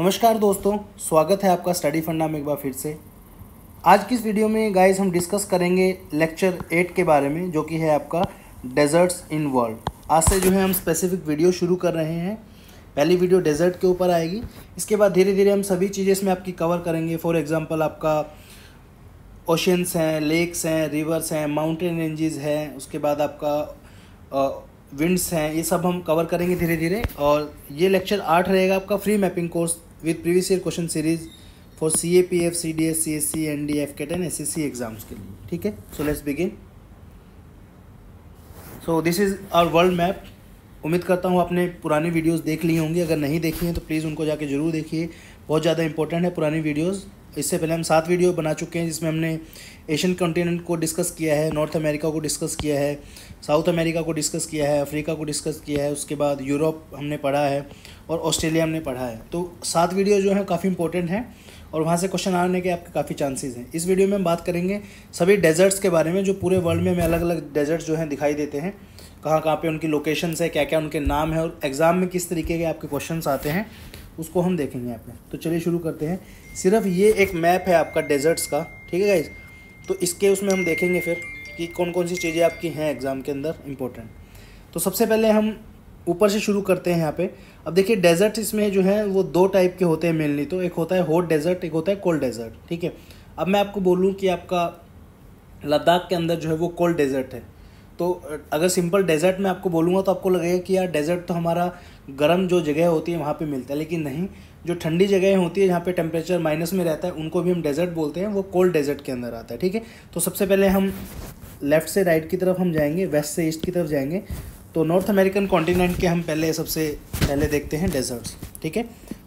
नमस्कार दोस्तों स्वागत है आपका स्टडी फंडा में एक बार फिर से आज की इस वीडियो में गाइस हम डिस्कस करेंगे लेक्चर एट के बारे में जो कि है आपका डेजर्ट्स इन वर्ल्ड आज से जो है हम स्पेसिफिक वीडियो शुरू कर रहे हैं पहली वीडियो डेजर्ट के ऊपर आएगी इसके बाद धीरे धीरे हम सभी चीज़ें इसमें आपकी कवर करेंगे फॉर एग्ज़ाम्पल आपका ओशंस हैं लेक्स हैं रिवर्स हैं माउंटेन रेंजेज हैं उसके बाद आपका विंड्स हैं ये सब हम कवर करेंगे धीरे धीरे और ये लेक्चर आठ रहेगा आपका free mapping course with previous year question series for C A P F C D S C S C N D F CAT ten S S C exams के लिए ठीक है so let's begin so this is our world map उम्मीद करता हूँ आपने पुरानी videos देख ली होंगी अगर नहीं देखी हैं तो प्लीज़ उनको जाके जरूर देखिए बहुत ज़्यादा इंपॉर्टेंट है पुरानी वीडियोज़ इससे पहले हम सात वीडियो बना चुके हैं जिसमें हमने एशियन कॉन्टिनेंट को डिस्कस किया है नॉर्थ अमेरिका को डिस्कस किया है साउथ अमेरिका को डिस्कस किया है अफ्रीका को डिस्कस किया है उसके बाद यूरोप हमने पढ़ा है और ऑस्ट्रेलिया हमने पढ़ा है तो सात वीडियो जो है काफ़ी इंपॉर्टेंट हैं और वहाँ से क्वेश्चन आने के आपके काफ़ी चांसेस हैं इस वीडियो में हम बात करेंगे सभी डेजर्ट्स के बारे में जो पूरे वर्ल्ड में हमें अलग अलग डेजर्ट्स जो हैं दिखाई देते हैं कहाँ कहाँ पे उनकी लोकेशंस है क्या क्या उनके नाम है और एग्ज़ाम में किस तरीके के आपके क्वेश्चंस आते हैं उसको हम देखेंगे आपने तो चलिए शुरू करते हैं सिर्फ ये एक मैप है आपका डेजर्ट्स का ठीक है गाइज तो इसके उसमें हम देखेंगे फिर कि कौन कौन सी चीज़ें आपकी हैं एग्ज़ाम के अंदर इम्पोर्टेंट तो सबसे पहले हम ऊपर से शुरू करते हैं यहाँ पे अब देखिए डेजर्ट इसमें जो है वो दो टाइप के होते हैं मेनली तो एक होता है हॉट डेजर्ट एक होता है कोल्ड डेजर्ट ठीक है अब मैं आपको बोलूँ कि आपका लद्दाख के अंदर जो है वो कोल्ड डेजर्ट है तो अगर सिंपल डेजर्ट में आपको बोलूँगा तो आपको लगेगा कि यार डेजर्ट तो हमारा गर्म जो जगह होती है वहाँ पर मिलता है लेकिन नहीं जो ठंडी जगहें होती है जहाँ पे टेम्परेचर माइनस में रहता है उनको भी हम डेजर्ट बोलते हैं वो कोल्ड डेजर्ट के अंदर आता है ठीक है तो सबसे पहले हम लेफ़्ट से राइट की तरफ हम जाएंगे वेस्ट से ईस्ट की तरफ जाएंगे तो नॉर्थ अमेरिकन कॉन्टिनेंट के हम पहले सबसे पहले देखते हैं डेजर्ट्स ठीक है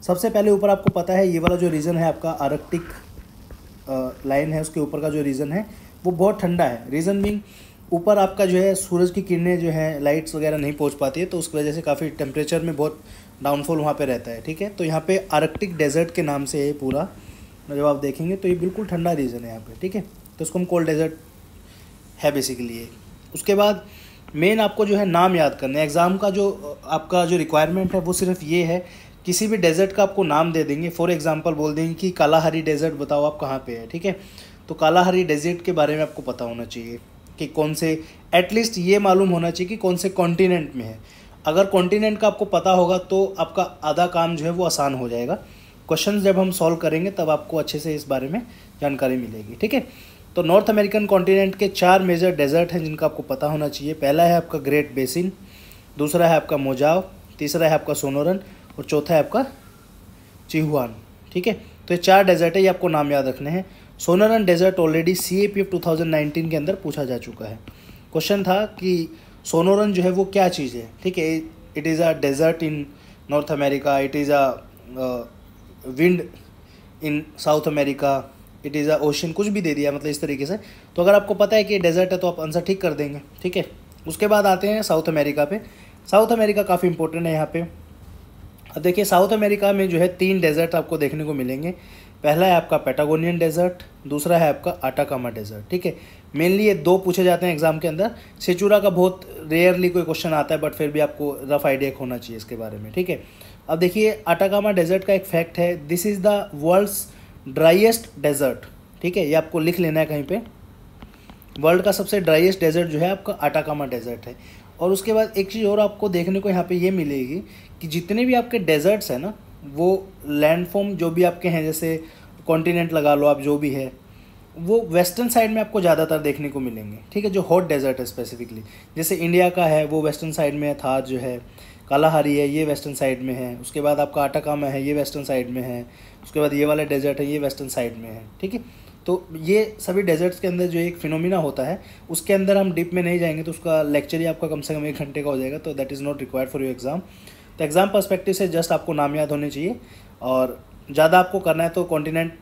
सबसे पहले ऊपर आपको पता है ये वाला जो रीजन है आपका आर्कटिक लाइन है उसके ऊपर का जो रीजन है वो बहुत ठंडा है रीज़न बिंग ऊपर आपका जो है सूरज की किरणें जो है लाइट्स वगैरह नहीं पहुंच पाती है तो उसकी वजह से काफ़ी टेम्परेचर में बहुत डाउनफॉल वहाँ पे रहता है ठीक है तो यहाँ पे आर्कटिक डेजर्ट के नाम से है पूरा जब आप देखेंगे तो ये बिल्कुल ठंडा रीजन है यहाँ पे ठीक है तो इसको हम कोल्ड डेजर्ट है बेसिकली ये उसके बाद मेन आपको जो है नाम याद करना है एग्ज़ाम का जो आपका जो रिक्वायरमेंट है वो सिर्फ ये है किसी भी डेजर्ट का आपको नाम दे देंगे फॉर एग्जांपल बोल देंगे कि कालाहारी डेजर्ट बताओ आप कहाँ पे है ठीक है तो कालाहारी डेजर्ट के बारे में आपको पता होना चाहिए कि कौन से एटलीस्ट ये मालूम होना चाहिए कि कौन से कॉन्टीनेंट में है अगर कॉन्टीनेंट का आपको पता होगा तो आपका आधा काम जो है वो आसान हो जाएगा क्वेश्चन जब हम सॉल्व करेंगे तब आपको अच्छे से इस बारे में जानकारी मिलेगी ठीक है तो नॉर्थ अमेरिकन कॉन्टिनेंट के चार मेजर डेजर्ट हैं जिनका आपको पता होना चाहिए पहला है आपका ग्रेट बेसिन दूसरा है आपका मोजाव तीसरा है आपका सोनोरन और चौथा है आपका चिहुआन ठीक है तो ये चार डेजर्ट है ये आपको नाम याद रखने हैं Sonoran desert already C A P F two thousand nineteen के अंदर पूछा जा चुका है क्वेश्चन था कि सोनोरन जो है वो क्या चीज़ है ठीक है it is a desert in North America it is a wind in South America it is a ocean कुछ भी दे दिया मतलब इस तरीके से तो अगर आपको पता है कि डेजर्ट है तो आप आंसर ठीक कर देंगे ठीक है उसके बाद आते हैं साउथ अमेरिका पे साउथ अमेरिका काफ़ी इंपॉर्टेंट है यहाँ पे अब देखिए साउथ अमेरिका में जो है तीन डेजर्ट आपको देखने को मिलेंगे पहला है आपका पैटागोनियन डेजर्ट दूसरा है आपका आटाकामा डेजर्ट ठीक है मेनली ये दो पूछे जाते हैं एग्जाम के अंदर सिचूरा का बहुत रेयरली कोई क्वेश्चन आता है बट फिर भी आपको रफ आइडिया होना चाहिए इसके बारे में ठीक है अब देखिए आटाकामा डेजर्ट का एक फैक्ट है this is the world's driest desert ठीक है ये आपको लिख लेना है कहीं पे वर्ल्ड का सबसे ड्राइएस्ट डेजर्ट जो है आपका आटाकामा डेजर्ट है और उसके बाद एक चीज़ और आपको देखने को यहाँ पे ये मिलेगी कि जितने भी आपके डेजर्ट्स हैं ना वो लैंडफॉर्म जो भी आपके हैं जैसे कॉन्टिनेंट लगा लो आप जो भी है वो वेस्टर्न साइड में आपको ज़्यादातर देखने को मिलेंगे ठीक है जो हॉट डेजर्ट है स्पेसिफिकली जैसे इंडिया का है वो वेस्टर्न साइड में है थार जो है कालाहारी है ये वेस्टर्न साइड में है उसके बाद आपका आटाकामा है ये वेस्टर्न साइड में है उसके बाद ये वाला डेजर्ट है ये वेस्टर्न साइड में है ठीक है तो ये सभी डेजर्ट्स के अंदर जो एक फिनोमिना होता है उसके अंदर हम डीप में नहीं जाएंगे तो उसका लेक्चर ही आपका कम से कम एक घंटे का हो जाएगा तो that is not required for your exam तो एग्ज़ाम परस्पेक्टिव से जस्ट आपको नाम याद होने चाहिए और ज़्यादा आपको करना है तो कॉन्टिनेंट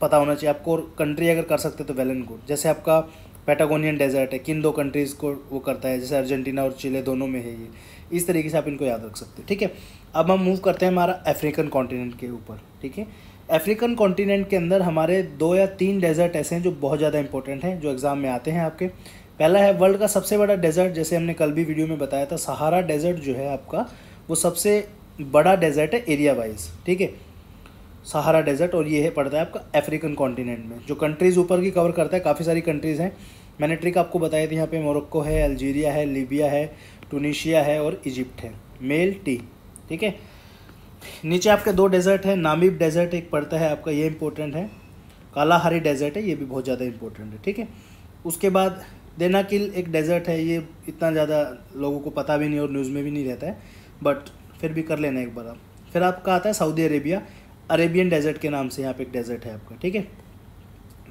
पता होना चाहिए आपको कंट्री अगर कर सकते तो वेल एंड गुड जैसे आपका पैटागोनियन डेजर्ट है किन दो कंट्रीज़ को वो करता है जैसे अर्जेंटीना और चिले दोनों में है ये इस तरीके से आप इनको याद रख सकते हैं ठीक है अब हम मूव करते हैं हमारा अफ्रीकन कॉन्टिनेंट के ऊपर ठीक है अफ्रीकन कॉन्टिनेंट के अंदर हमारे दो या तीन डेजर्ट ऐसे हैं जो बहुत ज़्यादा इंपॉर्टेंट हैं जो एग्ज़ाम में आते हैं आपके पहला है वर्ल्ड का सबसे बड़ा डेजर्ट जैसे हमने कल भी वीडियो में बताया था सहारा डेजर्ट जो है आपका वो सबसे बड़ा डेजर्ट है एरिया वाइज ठीक है सहारा डेजर्ट और ये है पड़ता है आपका अफ्रीकन कॉन्टिनेंट में जो कंट्रीज़ ऊपर की कवर करता है काफ़ी सारी कंट्रीज़ हैं मैंने ट्रिक आपको बताई थी यहाँ पे मोरक्को है अल्जीरिया है लीबिया है टूनिशिया है और इजिप्ट है मेल टी ठीक है नीचे आपके दो डेजर्ट हैं नामिब डेजर्ट एक पड़ता है आपका ये इंपॉर्टेंट है कालाहारी डेजर्ट है ये भी बहुत ज़्यादा इंपॉर्टेंट है ठीक है उसके बाद देनाकिल एक डेजर्ट है ये इतना ज़्यादा लोगों को पता भी नहीं और न्यूज़ में भी नहीं रहता है बट फिर भी कर लेना एक बार आप फिर आपका आता है सऊदी अरेबिया अरेबियन डेजर्ट के नाम से यहाँ पे एक डेजर्ट है आपका ठीक है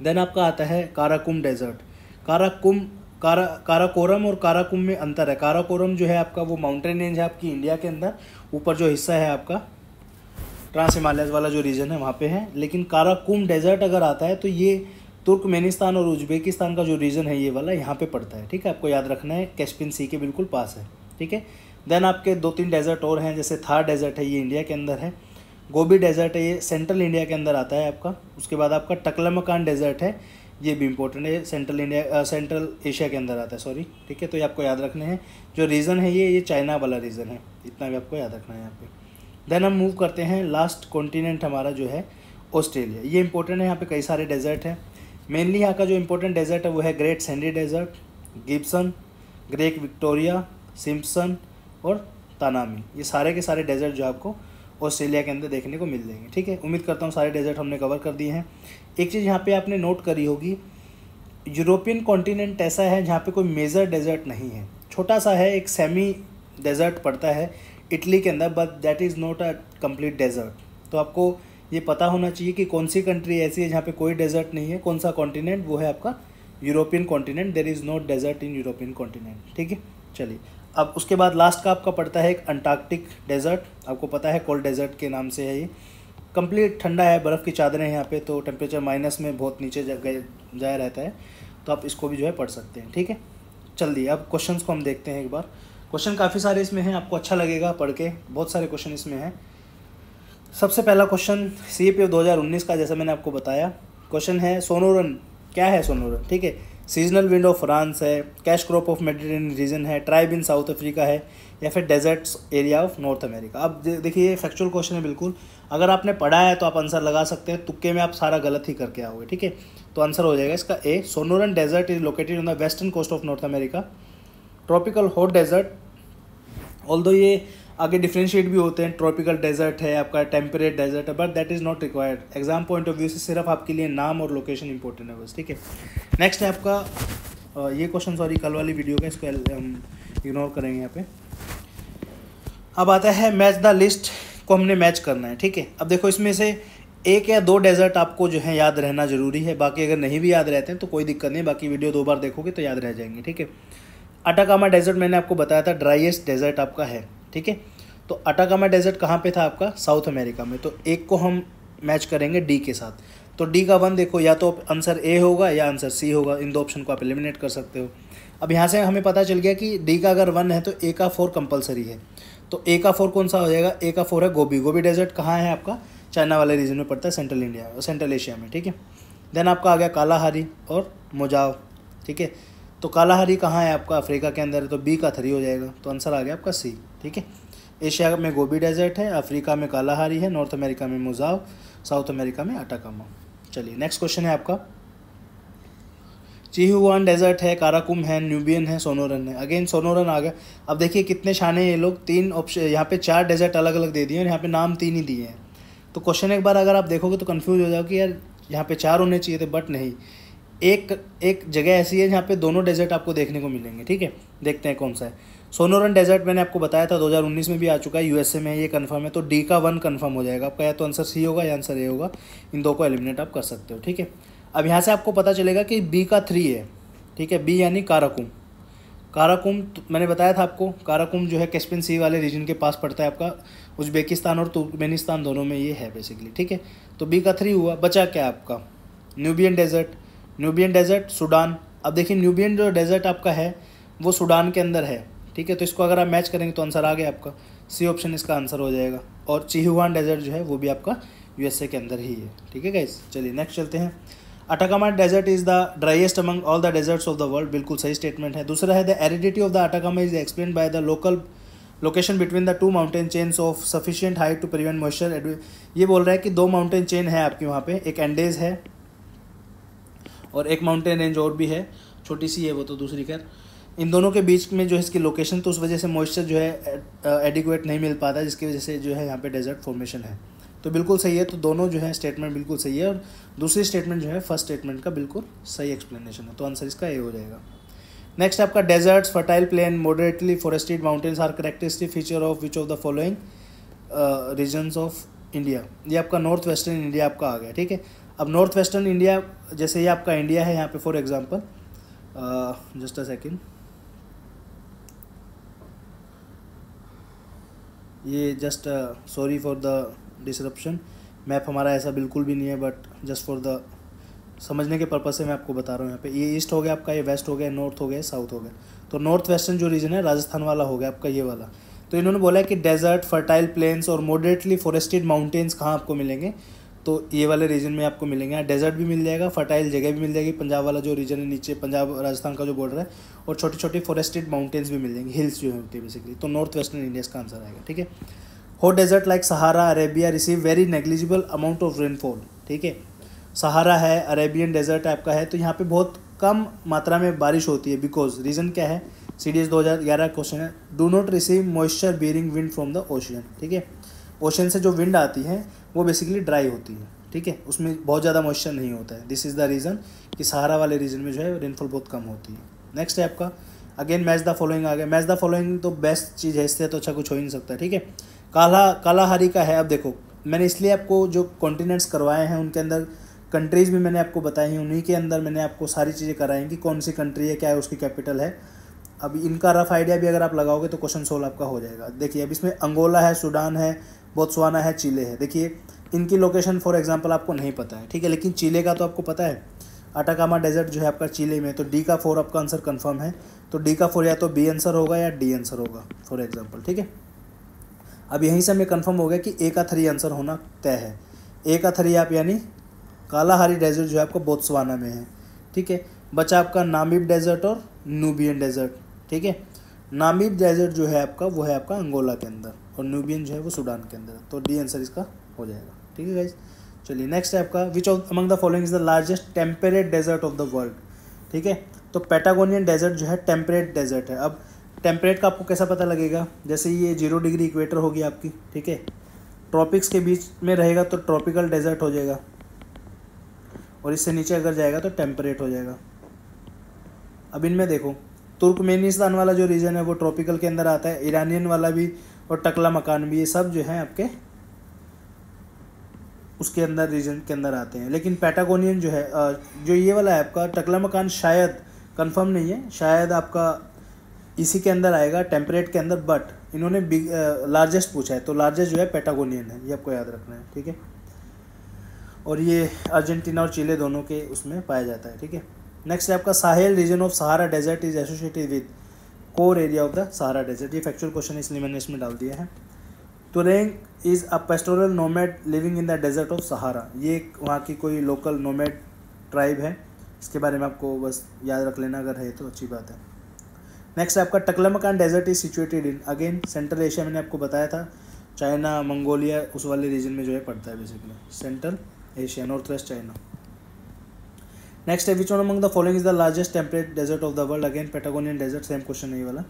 देन आपका आता है काराकुम डेजर्ट काराकुम कारा काराकोरम और काराकुम में अंतर है काराकोरम जो है आपका वो माउंटेन रेंज है आपकी इंडिया के अंदर ऊपर जो हिस्सा है आपका ट्रांस हिमालयस वाला जो रीजन है वहाँ पे है लेकिन काराकुम डेजर्ट अगर आता है तो ये तुर्कमेनिस्तान और उज्बेकिस्तान का जो रीजन है ये वाला यहाँ पे पड़ता है ठीक है आपको याद रखना है कैस्पिन सी के बिल्कुल पास है ठीक है देन आपके दो तीन डेजर्ट और हैं जैसे थार डेजर्ट है ये इंडिया के अंदर है गोभी डेजर्ट है ये सेंट्रल इंडिया के अंदर आता है आपका उसके बाद आपका टकलमकान डेजर्ट है ये भी इंपॉर्टेंट है सेंट्रल इंडिया सेंट्रल एशिया के अंदर आता है सॉरी ठीक है तो ये आपको याद रखना है जो रीज़न है ये ये चाइना वाला रीज़न है इतना भी आपको याद रखना है यहाँ पे देन हम मूव करते हैं लास्ट कॉन्टीनेंट हमारा जो है ऑस्ट्रेलिया ये इंपॉर्टेंट है यहाँ पे कई सारे डेजर्ट हैं मेनली यहाँ का जो इंपॉर्टेंट डेजर्ट है वो है Great Sandy Desert Gibson Great Victoria Simpson और तानामी ये सारे के सारे डेजर्ट जो आपको ऑस्ट्रेलिया के अंदर देखने को मिल जाएंगे ठीक है उम्मीद करता हूँ सारे डेजर्ट हमने कवर कर दिए हैं एक चीज़ यहाँ पे आपने नोट करी होगी यूरोपियन कॉन्टिनेंट ऐसा है जहाँ पे कोई मेजर डेजर्ट नहीं है छोटा सा है एक सेमी डेजर्ट पड़ता है इटली के अंदर but that is not a complete desert तो आपको ये पता होना चाहिए कि कौन सी कंट्री ऐसी है जहाँ पे कोई डेजर्ट नहीं है कौन सा कॉन्टिनेंट वो है आपका European continent there is no desert in European continent ठीक है चलिए अब उसके बाद लास्ट का आपका पड़ता है एक अंटार्कटिक डेजर्ट आपको पता है कोल्ड डेजर्ट के नाम से है ये कंप्लीट ठंडा है बर्फ़ की चादरें हैं यहाँ पे तो टेम्परेचर माइनस में बहुत नीचे जाया रहता है तो आप इसको भी जो है पढ़ सकते हैं ठीक है चलिए अब क्वेश्चंस को हम देखते हैं एक बार क्वेश्चन काफ़ी सारे इसमें हैं आपको अच्छा लगेगा पढ़ के बहुत सारे क्वेश्चन इसमें हैं सबसे पहला क्वेश्चन सी पी एफ दो हज़ार उन्नीस का जैसा मैंने आपको बताया क्वेश्चन है सोनोरन क्या है सोनोरन ठीक है सीजनल विंड ऑफ फ्रांस है cash crop of Mediterranean region है ट्राइब इन साउथ अफ्रीका है या फिर deserts area of North America अब देखिए फैक्चुअल क्वेश्चन है बिल्कुल अगर आपने पढ़ा है तो आप आंसर लगा सकते हैं तुक्के में आप सारा गलत ही करके आओगे ठीक है तो आंसर हो जाएगा इसका A Sonoran desert is located on the western coast of North America tropical hot desert although ये आगे डिफ्रेंशिएट भी होते हैं ट्रॉपिकल डेजर्ट है आपका टेम्परेट डेजर्ट है but that is not required exam point of view से सिर्फ आपके लिए नाम और लोकेशन इंपॉर्टेंट है बस ठीक है नेक्स्ट है आपका ये क्वेश्चन सॉरी कल वाली वीडियो का इसको हम इग्नोर करेंगे यहाँ पे अब आता है मैच द लिस्ट को हमने मैच करना है ठीक है अब देखो इसमें से एक या दो डेजर्ट आपको जो है याद रहना ज़रूरी है बाकी अगर नहीं भी याद रहते हैं तो कोई दिक्कत नहीं बाकी वीडियो दो बार देखोगे तो याद रह जाएंगे ठीक है अटाकामा डेजर्ट मैंने आपको बताया था ड्राइएस्ट डेजर्ट आपका है ठीक है तो अटाकामा डेजर्ट कहाँ पे था आपका साउथ अमेरिका में तो एक को हम मैच करेंगे डी के साथ तो डी का वन देखो या तो आंसर ए होगा या आंसर सी होगा इन दो ऑप्शन को आप एलिमिनेट कर सकते हो अब यहाँ से हमें पता चल गया कि डी का अगर वन है तो ए का फोर कंपलसरी है तो ए का फोर कौन सा हो जाएगा ए का फोर है गोभी गोभी डेजर्ट कहाँ है आपका चाइना वाले रीजन में पड़ता है सेंट्रल इंडिया सेंट्रल एशिया में ठीक है देन आपका आ गया कालाहारी और मोजाव ठीक है तो कालाहारी कहाँ है आपका अफ्रीका के अंदर तो बी का थ्री हो जाएगा तो आंसर आ गया आपका सी ठीक है एशिया में गोबी डेजर्ट है अफ्रीका में कालाहारी है नॉर्थ अमेरिका में मुजाव साउथ अमेरिका में अटाकामा चलिए नेक्स्ट क्वेश्चन है आपका चिहुआन डेजर्ट है काराकुम है न्यूबियन है सोनोरन है अगेन सोनोरन आ गया अब देखिए कितने शाने ये लोग तीन ऑप्शन यहाँ पे चार डेजर्ट अलग अलग दे दिए और यहाँ पे नाम तीन ही दिए हैं तो क्वेश्चन एक बार अगर आप देखोगे तो कन्फ्यूज हो जाओ कि यार यहाँ पे चार होने चाहिए थे बट नहीं एक एक जगह ऐसी है जहाँ पे दोनों डेजर्ट आपको देखने को मिलेंगे ठीक है देखते हैं कौन सा है सोनोरन डेजर्ट मैंने आपको बताया था 2019 में भी आ चुका है यूएसए में ये कंफर्म है तो डी का वन कंफर्म हो जाएगा आपका या तो आंसर सी होगा या आंसर ए होगा इन दो को एलिमिनेट आप कर सकते हो ठीक है अब यहाँ से आपको पता चलेगा कि बी का थ्री है ठीक है बी यानी काराकुम काराकुम तो मैंने बताया था आपको काराकुम जो है कैशपिन सी वाले रीजन के पास पड़ता है आपका उज्बेकिस्तान और तुर्कमेनिस्तान दोनों में ये है बेसिकली ठीक है तो बी का थ्री हुआ बचा क्या आपका Nubian desert Nubian desert Sudan अब देखिए न्यूबियन जो डेजर्ट आपका है वो सूडान के अंदर है ठीक है तो इसको अगर आप मैच करेंगे तो आंसर आ गया आपका सी ऑप्शन इसका आंसर हो जाएगा और चिहुआन डेजर्ट जो है वो भी आपका यूएसए के अंदर ही है ठीक है गाइज चलिए नेक्स्ट चलते हैं Atacama desert is the driest among all the deserts of the world बिल्कुल सही स्टेटमेंट है दूसरा है the aridity of the Atacama is explain by the local location between the two mountain chains of sufficient height to prevent moisture ये बोल रहा है कि दो माउंटेन चेन है आपके वहाँ पे एक एंडेज है और एक माउंटेन रेंज और भी है छोटी सी है वो तो दूसरी खैर इन दोनों के बीच में जो है इसकी लोकेशन तो उस वजह से मॉइस्चर जो है एडिकुएट नहीं मिल पाता जिसकी वजह से जो है यहाँ पे डेजर्ट फॉर्मेशन है तो बिल्कुल सही है तो दोनों जो है स्टेटमेंट बिल्कुल सही है और दूसरी स्टेटमेंट जो है फर्स्ट स्टेटमेंट का बिल्कुल सही एक्सप्लेनेशन है तो आंसर इसका ए हो जाएगा नेक्स्ट आपका deserts fertile plain moderately forested mountains are characteristic feature of which of the following regions of India ये आपका नॉर्थ वेस्टर्न इंडिया आपका आ गया ठीक है अब नॉर्थ वेस्टर्न इंडिया जैसे ये आपका इंडिया है यहाँ पे for example just a second ये just sorry for the disruption map हमारा ऐसा बिल्कुल भी नहीं है बट जस्ट फॉर द समझने के पर्पज से मैं आपको बता रहा हूँ यहाँ पे ये ईस्ट हो गया आपका ये वेस्ट हो गया नॉर्थ हो गया साउथ हो गया तो नॉर्थ वेस्टर्न जो रीजन है राजस्थान वाला हो गया आपका ये वाला तो इन्होंने बोला है कि डेजर्ट फर्टाइल प्लेन्स और मॉडरेटली फॉरेस्टेड माउंटेन्स कहाँ आपको मिलेंगे तो ये वाले रीजन में आपको मिलेंगे डेजर्ट हाँ, भी मिल जाएगा फर्टाइल जगह भी मिल जाएगी पंजाब वाला जो रीजन है नीचे पंजाब राजस्थान का जो बॉर्डर है और छोटी छोटी फॉरेस्टेड माउंटेन्स भी मिल जाएंगे हिल्स जो होती है बेसिकली तो नॉर्थ वेस्टर्न इंडिया का आंसर आएगा ठीक है हो desert like Sahara Arabia receive very negligible amount of rainfall ठीक है सहारा है अरेबियन डेजर्ट टाइप का है तो यहाँ पे बहुत कम मात्रा में बारिश होती है बिकॉज रीज़न क्या है सी डी एस दो हज़ार ग्यारह क्वेश्चन है do not receive moisture bearing wind from the ocean ठीक है ओशन से जो विंड आती है वो बेसिकली ड्राई होती है ठीक है उसमें बहुत ज़्यादा मॉइस्चर नहीं होता है दिस इज़ द रीज़न कि सहारा वाले रीजन में जो है रेनफॉल बहुत कम होती है नेक्स्ट है आपका अगेन मैच द फॉलोइंग आ गया मैच द फॉलोइंग तो बेस्ट चीज़ है इससे तो अच्छा कुछ हो ही नहीं सकता ठीक है काला कालाहारी का है अब देखो मैंने इसलिए आपको जो कॉन्टिनेंट्स करवाए हैं उनके अंदर कंट्रीज़ भी मैंने आपको बताई हैं उन्हीं के अंदर मैंने आपको सारी चीज़ें कराई हैं कि कौन सी कंट्री है क्या है उसकी कैपिटल है अब इनका रफ आइडिया भी अगर आप लगाओगे तो क्वेश्चन सोल्व आपका हो जाएगा देखिए अब इसमें अंगोला है सूडान है बोत्सवाना है चिले है देखिए इनकी लोकेशन फॉर एग्जांपल आपको नहीं पता है ठीक है लेकिन चिले का तो आपको पता है अटाकामा डेजर्ट जो है आपका चिले में तो डी का फोर आपका आंसर कन्फर्म है तो डी का फोर तो या तो बी आंसर होगा या डी आंसर होगा फॉर एग्जाम्पल ठीक है अब यहीं से हमें कन्फर्म हो गया कि ए का थ्री आंसर होना तय है ए का थ्री आप यानी कालाहारी डेजर्ट जो है आपका बोत्सवाना में है ठीक है बचा आपका नामिब डेजर्ट और नूबियन डेजर्ट ठीक है नामिब डेजर्ट जो है आपका वो है आपका अंगोला के अंदर और नूबियन जो है वो सूडान के अंदर तो डी आंसर इसका हो जाएगा ठीक है गाइज चलिए नेक्स्ट है आपका which of among the following is the largest temperate desert of the world ठीक है तो पैटागोनियन डेजर्ट जो है टेम्परेट डेजर्ट है अब टेम्परेट का आपको कैसा पता लगेगा जैसे ये जीरो डिग्री इक्वेटर होगी आपकी ठीक है ट्रॉपिक्स के बीच में रहेगा तो ट्रॉपिकल डेजर्ट हो जाएगा और इससे नीचे अगर जाएगा तो टेम्परेट हो जाएगा अब इनमें देखो तुर्कमेनिस्तान वाला जो रीजन है वो ट्रॉपिकल के अंदर आता है ईरानियन वाला भी और टकला मकान भी ये सब जो है आपके उसके अंदर रीजन के अंदर आते हैं लेकिन पैटागोनियन जो है जो ये वाला है आपका टकला मकान शायद कंफर्म नहीं है शायद आपका इसी के अंदर आएगा टेम्परेट के अंदर बट इन्होंने बिग लार्जेस्ट पूछा है तो लार्जेस्ट जो है पैटागोनियन है ये आपको याद रखना है ठीक है और ये अर्जेंटीना और चिले दोनों के उसमें पाया जाता है ठीक है नेक्स्ट है आपका Sahel region of Sahara desert is associated with core area of the Sahara desert ये फैक्चुअल क्वेश्चन इसलिए मैंने इसमें डाल दिया है तो rank is a pastoral nomad living in the desert of Sahara ये एक वहाँ की कोई लोकल नोमेड ट्राइब है इसके बारे में आपको बस याद रख लेना अगर है तो अच्छी बात है नेक्स्ट आपका Taklamakan desert is situated in again Central Asia मैंने आपको बताया था चाइना मंगोलिया उस वाले रीजन में जो है पड़ता है basically Central Asia north west China next है which one among the following is the largest temperate desert of the world again Patagonian desert same question नहीं वाला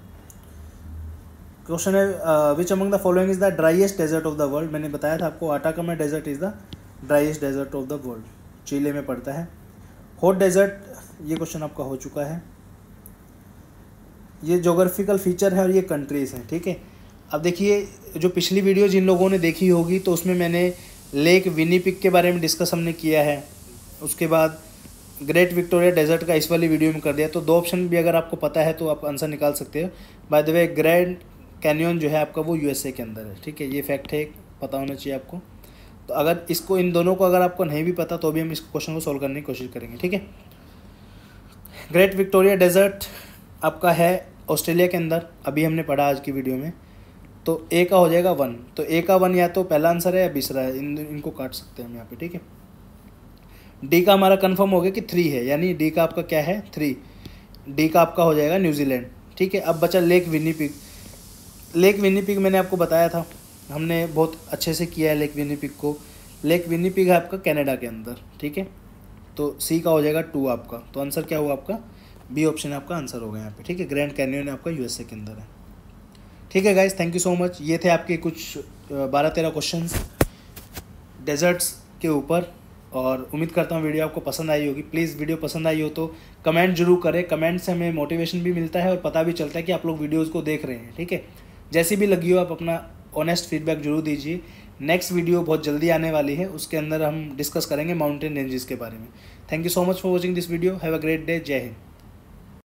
क्वेश्चन है which among the following is the driest desert of the world मैंने बताया था आपको Atacama desert is the driest desert of the world Chile में पड़ता है हॉट डेजर्ट ये क्वेश्चन आपका हो चुका है ये जोग्राफिकल फीचर है और ये कंट्रीज़ हैं ठीक है अब देखिए जो पिछली वीडियो जिन लोगों ने देखी होगी तो उसमें मैंने लेक विनीपिक के बारे में डिस्कस हमने किया है उसके बाद ग्रेट विक्टोरिया डेजर्ट का इस वाली वीडियो में कर दिया तो दो ऑप्शन भी अगर आपको पता है तो आप आंसर निकाल सकते हो by the way Grand Canyon जो है आपका वो यूएसए के अंदर है ठीक है ये फैक्ट है पता होना चाहिए आपको तो अगर इसको इन दोनों को अगर आपको नहीं भी पता तो भी हम इस क्वेश्चन को सॉल्व करने की कोशिश करेंगे ठीक है ग्रेट विक्टोरिया डेजर्ट आपका है ऑस्ट्रेलिया के अंदर अभी हमने पढ़ा आज की वीडियो में तो ए का हो जाएगा वन तो ए का वन या तो पहला आंसर है या बीसरा है इन इनको काट सकते हैं हम यहाँ पे ठीक है डी का हमारा कंफर्म हो गया कि थ्री है यानी डी का आपका क्या है थ्री डी का आपका हो जाएगा न्यूजीलैंड ठीक है अब बचा लेक विनीपिक लेक पिक मैंने आपको बताया था हमने बहुत अच्छे से किया है लेक पिक को लेक पिक है आपका कनाडा के अंदर ठीक है तो सी का हो जाएगा टू आपका तो आंसर क्या हुआ आपका बी ऑप्शन आपका आंसर हो गया यहाँ पे ठीक है ग्रैंड कैनियन आपका यूएसए के अंदर है ठीक है guys thank you so much ये थे आपके कुछ बारह तेरह क्वेश्चन डेजर्ट्स के ऊपर और उम्मीद करता हूँ वीडियो आपको पसंद आई होगी प्लीज़ वीडियो पसंद आई हो तो कमेंट जरूर करें कमेंट से हमें मोटिवेशन भी मिलता है और पता भी चलता है कि आप लोग वीडियोज़ को देख रहे हैं ठीक है जैसी भी लगी हो आप अपना ऑनेस्ट फीडबैक जरूर दीजिए नेक्स्ट वीडियो बहुत जल्दी आने वाली है उसके अंदर हम डिस्कस करेंगे माउंटेन रेंजेस के बारे में thank you so much for watching this video have a great day जय हिंद